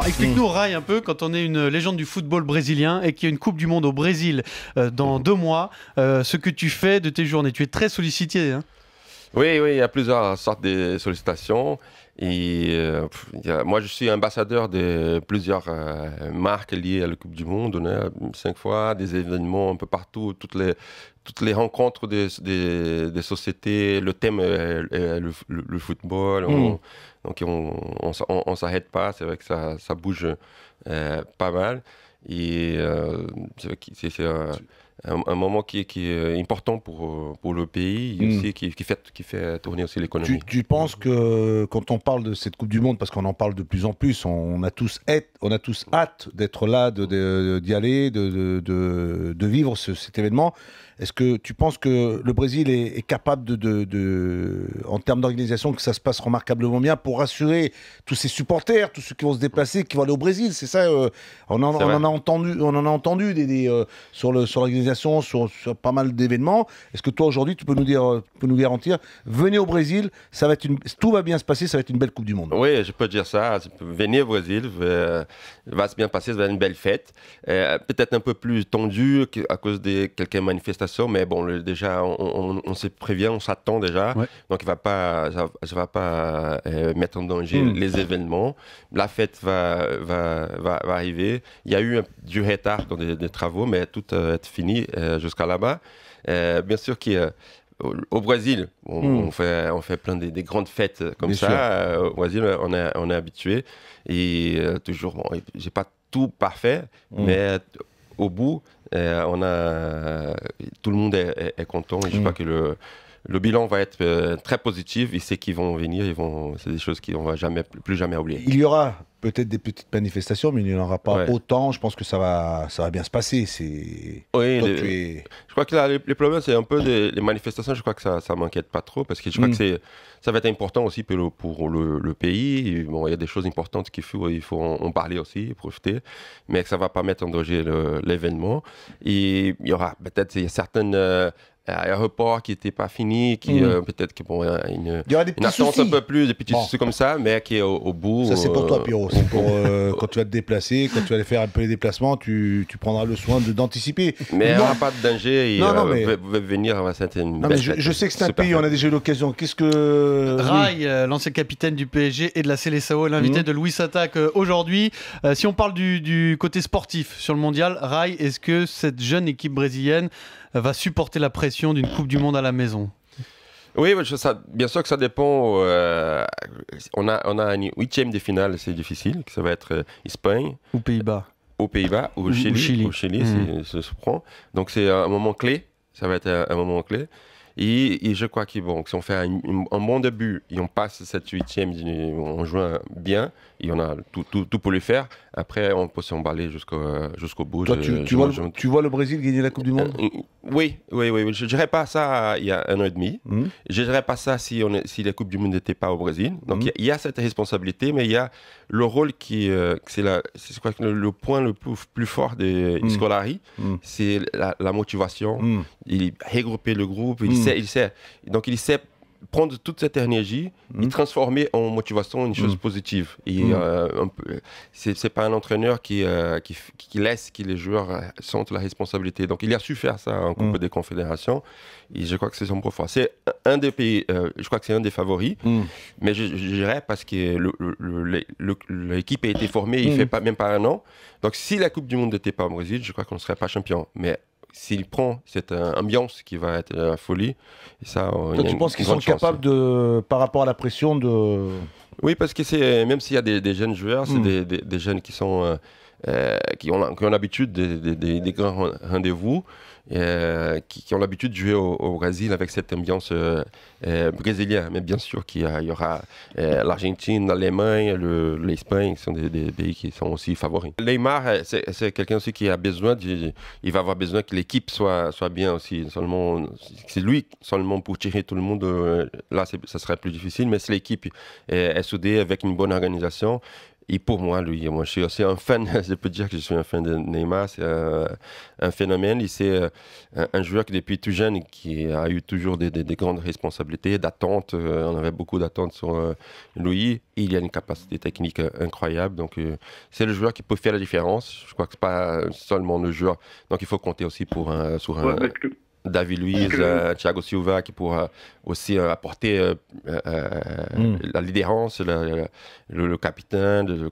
Explique-nous, hmm. Rail un peu, quand on est une légende du football brésilien et qu'il y a une Coupe du Monde au Brésil euh, dans hmm. deux mois, euh, ce que tu fais de tes journées. Tu es très sollicité. Hein. Oui, oui, il y a plusieurs sortes de sollicitations. Et euh, moi, je suis ambassadeur de plusieurs euh, marques liées à la Coupe du Monde. Euh, cinq fois des événements un peu partout, toutes les, toutes les rencontres des, des, sociétés. Le thème est, le, football. On, hmm. donc, on ne s'arrête pas. C'est vrai que ça, ça bouge pas mal. Et c'est un, moment qui, qui est euh, important pour, euh, pour le pays hmm. aussi, qui, fait, qui fait tourner aussi l'économie. Tu, penses que euh, quand on parle de cette Coupe du Monde, parce qu'on en parle de plus en plus, on, a, tous hâte, on a tous hâte d'être là, d'y de, aller, de, de, de vivre cet événement. Est-ce que tu penses que le Brésil est, capable, de, de, en termes d'organisation, que ça se passe remarquablement bien pour rassurer tous ses supporters, tous ceux qui vont se déplacer, qui vont aller au Brésil C'est ça, on, en, a entendu, on en a entendu des, sur l'organisation. Sur sur, pas mal d'événements. Est-ce que toi aujourd'hui tu peux nous dire, euh, tu peux nous garantir, venez au Brésil, ça va être une, tout va bien se passer, ça va être une belle Coupe du Monde. Oui, je peux dire ça. Venez au Brésil, euh, va se bien passer, ça va être une belle fête. Euh, peut-être un peu plus tendue à cause de quelques manifestations, mais bon, le, déjà on, on, se prévient, on s'attend déjà, donc il va pas, ça, va pas mettre en danger hmm. les événements. La fête va va, va, arriver. Il y a eu du retard dans des, travaux, mais tout va être fini euh, jusqu'à là-bas. Euh, bien sûr qu'au au Brésil, hmm. on, fait, on fait plein des, grandes fêtes euh, comme ça. au Brésil, on est, on est habitué. Et toujours, j'ai pas tout parfait, hmm. mais au bout, on a, tout le monde est, content. Et je crois hmm. que le, le bilan va être euh, très positif ils savent qu'ils vont venir, ils vont, c'est des choses qu'on va jamais, plus jamais oublier. Il y aura peut-être des petites manifestations, mais il n'y en aura pas autant. Je pense que ça va, ça va bien se passer. C'est. Oui, je crois que les, problèmes, c'est un peu les manifestations. Je crois que ça, ça m'inquiète pas trop parce que je crois hmm. que c'est, ça va être important aussi pour le, pour le, pays. bon, il y a des choses importantes qu'il faut, il faut en, parler aussi, profiter, mais que ça va pas mettre en danger l'événement. Et il y aura peut-être certaines euh, euh, un report qui n'était pas fini, qui mhm. euh, peut-être qu'il Il y aura des une attente un peu plus, des petits bon. comme ça, mais qui est au, bout. Ça, c'est pour toi, euh, Pierrot. C'est pour quand tu vas te déplacer, quand tu vas aller faire un peu les déplacements, tu, tu prendras le soin d'anticiper. Mais il n'y aura pas de danger. Non, il venir à Non, je, sais que c'est un pays, on a déjà eu l'occasion. Qu'est-ce que. Rai, l'ancien capitaine du PSG et de la Célessao, l'invité mhm. de Louis Attaque aujourd'hui. si on parle du, du côté sportif sur le mondial, Rai, est-ce que cette jeune équipe brésilienne va supporter la pression d'une Coupe du Monde à la maison oui, ça, bien sûr que ça dépend. Euh, on, a, on a une huitième de finale, c'est difficile, ça va être euh, Espagne. Ou Pays-Bas. Aux Pays-Bas, ou au Chili. Au Chili, c'est hmm. se prend. Donc c'est un moment clé, ça va être un moment clé. Et, je crois que bon, si on fait un, bon début et on passe cette huitième, on joue bien, et on a tout, tout, pour le faire. Après, on peut s'emballer jusqu'au jusqu'au bout. tu, vois, le Brésil gagner la Coupe du Monde euh, oui, oui, oui. Je ne dirais pas ça il y a un an et demi. Hmm. Je ne dirais pas ça si, on, si la Coupe du Monde n'était pas au Brésil. Donc, hmm. il y, a cette responsabilité, mais il y a le rôle qui. Euh, c'est le, le, point le plus, plus fort des hmm. C'est la, motivation. Il regrouper le groupe. Il Hmm. il sait. Donc il sait prendre toute cette énergie et hmm. transformer en motivation une chose hmm. positive. Et euh, n'est c'est pas un entraîneur qui, euh, qui, qui, laisse que les joueurs euh, sentent la responsabilité. Donc il a su faire ça en Coupe des Confédérations et je crois que c'est son profond. C'est un des pays, je crois que c'est un des favoris, mais je, dirais parce que l'équipe a été formée il fait pas, même pas un an. Donc si la Coupe du Monde n'était pas au Brésil, je crois qu'on ne serait pas champion. Mais s'il prend cette euh, ambiance qui va être la euh, folie, et ça. Euh, tu penses qu'ils sont capables de, par rapport à la pression, de. Oui, parce que c'est même s'il y a des, jeunes joueurs, c'est hmm. des, jeunes qui sont qui ont, qui ont l'habitude des, grands rendez-vous. Euh, qui, ont l'habitude de jouer au, Brésil avec cette ambiance euh, euh, brésilienne. Mais bien sûr qu'il y, aura l'Argentine, l'Allemagne, l'Espagne, qui sont des, pays qui sont aussi favoris. Neymar, c'est quelqu'un aussi qui a besoin, de, il va avoir besoin que l'équipe soit, soit bien aussi. Seulement, c'est lui seulement pour tirer tout le monde. là, ça serait plus difficile, mais si l'équipe est soudée avec une bonne organisation, et pour moi, lui, moi, je suis aussi un fan, je peux dire que je suis un fan de Neymar, c'est euh, un, phénomène. Il c'est euh, un, joueur qui, depuis tout jeune, qui a eu toujours des, grandes responsabilités, d'attentes. Euh, on avait beaucoup d'attentes sur lui. il a une capacité technique incroyable. Donc, c'est le joueur qui peut faire la différence. Je crois que ce n'est pas seulement le joueur. Donc, il faut compter aussi pour, sur un. David Luiz, euh, Thiago Silva, qui pourra aussi euh, apporter euh, mm. la lidérance, le, capitaine,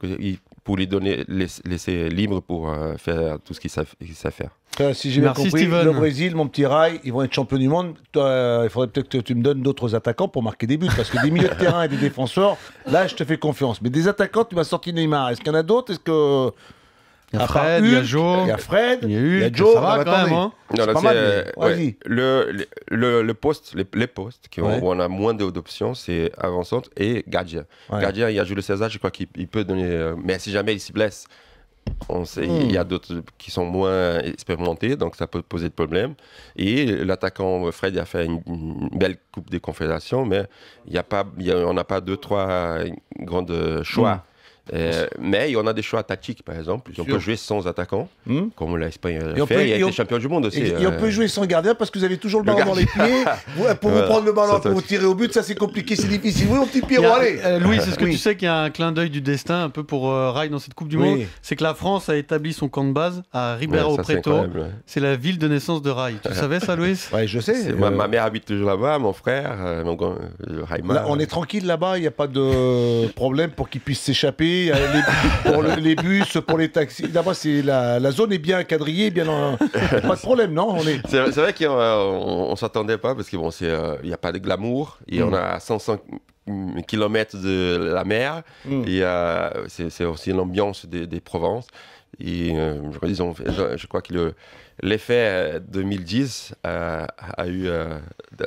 pour les donner, laisser, libres libre pour faire tout ce qu'il sait, faire. si j'ai bien compris, le Brésil, mon petit rail, ils vont être champions du monde. il faudrait peut-être que tu me donnes d'autres attaquants pour marquer des buts, parce que des milieux de terrain et des défenseurs, là, je te fais confiance. Mais des attaquants, tu m'as sorti Neymar. Est-ce qu'il y en a d'autres Est-ce que il y a Fred, il y a Joe. Il y a Fred, il y a, Joe. Ça va quand même, hein. Non, là, c'est. Euh, le, le, poste, les, postes qui où on a moins d'options, c'est avant et gardien. Gardien, il y a Jules César, je crois qu'il peut donner. Euh, mais si jamais il s'y blesse, on sait, il y a hmm. d'autres qui sont moins expérimentés, donc ça peut poser de problèmes. Et l'attaquant euh, Fred a fait une, belle Coupe des Confédérations, mais y a pas, on n'a pas deux, trois grandes choix. Hmm. Euh, mais il y en a des choix tactiques, par exemple. On peut jouer sans attaquant, hmm. comme l'Espagne a fait. il a été champion du monde aussi. Et, on euh. peut jouer sans gardien parce que vous avez toujours le ballon dans les pieds. pour vous prendre le ballon, pour vous tirer au but, ça c'est compliqué, c'est difficile. Oui, mon petit Pierrot, euh, Louis, est-ce que tu sais qu'il y a un clin d'œil du destin un peu pour euh, Rai dans cette Coupe du Monde C'est que la France a établi son camp de base à Ribeiro Preto. C'est la ville de naissance de Rai. Tu savais ça, Louis Oui, je sais. Ma, mère habite toujours là-bas, mon frère, on est tranquille là-bas, il n'y a pas de problème pour qu'il puisse s'échapper. Euh, pour les bus, pour les taxis. d'abord c'est la, la, zone est bien quadrillée, bien pas de problème, non C'est vrai qu'on euh, ne s'attendait pas parce qu'il bon, n'y euh, a pas de glamour et on mm. a 105 km de la mer mm. et c'est aussi l'ambiance des, des Et je, disons, je, crois que l'effet 2010 a eu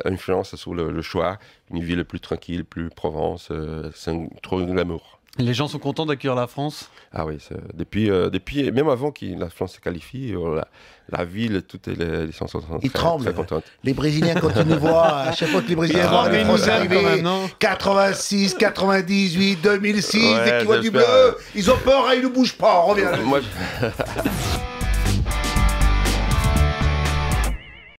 influence sur le, choix. Une ville plus tranquille, plus Provence, c'est trop de glamour. Les gens sont contents d'accueillir la France Ah oui, depuis, euh, depuis, même avant que la France se qualifie, euh, la, ville, tout est les Ils très, tremblent. Les Brésiliens, quand ils nous voient, à chaque fois que les Brésiliens ah, voient ils nous non 86, 98, 2006, ouais, qu'ils voient du bleu, ils ont peur et hein, ils ne bougent pas, on revient. Moi, je...